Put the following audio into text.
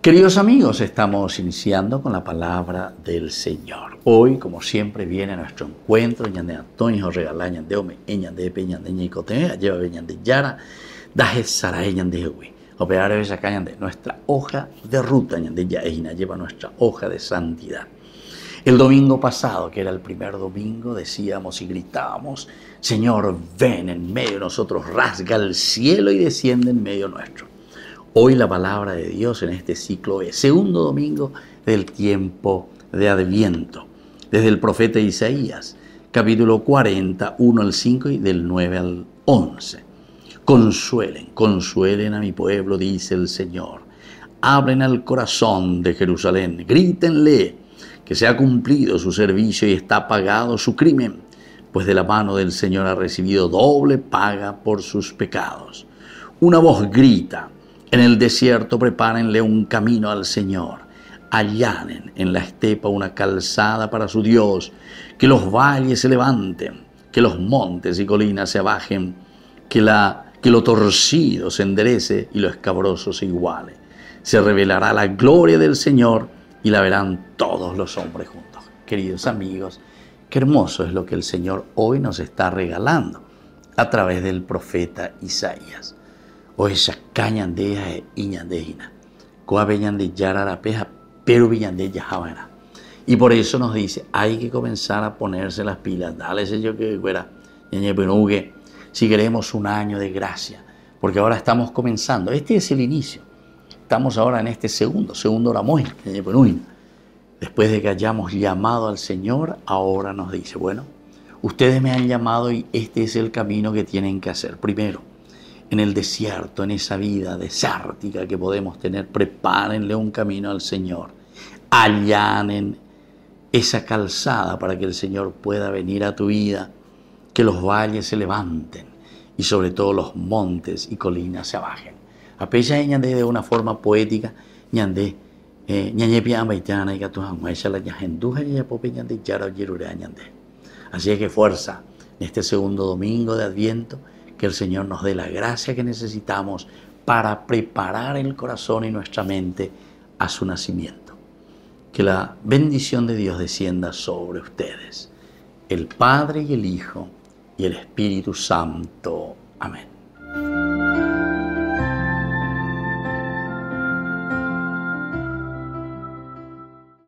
Queridos amigos, estamos iniciando con la palabra del Señor. Hoy, como siempre, viene a nuestro encuentro ñande Antonio Regalá, de Ome, e ñande Epe, ñande Ñicotea, lleva ñande Yara, daje de ñande Jehuí. Operario de nuestra hoja de ruta, ñande Yaejina, lleva nuestra hoja de santidad. El domingo pasado, que era el primer domingo, decíamos y gritábamos, Señor, ven en medio de nosotros, rasga el cielo y desciende en medio nuestro. Hoy la palabra de Dios en este ciclo es segundo domingo del tiempo de Adviento, desde el profeta Isaías, capítulo 40, 1 al 5 y del 9 al 11. Consuelen, consuelen a mi pueblo, dice el Señor. Abren al corazón de Jerusalén, grítenle que se ha cumplido su servicio y está pagado su crimen, pues de la mano del Señor ha recibido doble paga por sus pecados. Una voz grita, en el desierto prepárenle un camino al Señor. Allanen en la estepa una calzada para su Dios. Que los valles se levanten, que los montes y colinas se abajen, que, la, que lo torcido se enderece y lo escabroso se iguale. Se revelará la gloria del Señor y la verán todos los hombres juntos. Queridos amigos, qué hermoso es lo que el Señor hoy nos está regalando a través del profeta Isaías esas ñandeja y ñandejina. Coa de peja, pero de yajabana. Y por eso nos dice, hay que comenzar a ponerse las pilas, dale ese yo que fuera, si queremos un año de gracia, porque ahora estamos comenzando, este es el inicio. Estamos ahora en este segundo, segundo Ramoy, después de que hayamos llamado al Señor, ahora nos dice, bueno, ustedes me han llamado y este es el camino que tienen que hacer. Primero, en el desierto, en esa vida desértica que podemos tener. Prepárenle un camino al Señor. Allanen esa calzada para que el Señor pueda venir a tu vida, que los valles se levanten y sobre todo los montes y colinas se abajen. A pesar de una forma poética, eh, y la Así es que fuerza en este segundo domingo de Adviento que el Señor nos dé la gracia que necesitamos para preparar el corazón y nuestra mente a su nacimiento. Que la bendición de Dios descienda sobre ustedes, el Padre y el Hijo y el Espíritu Santo. Amén.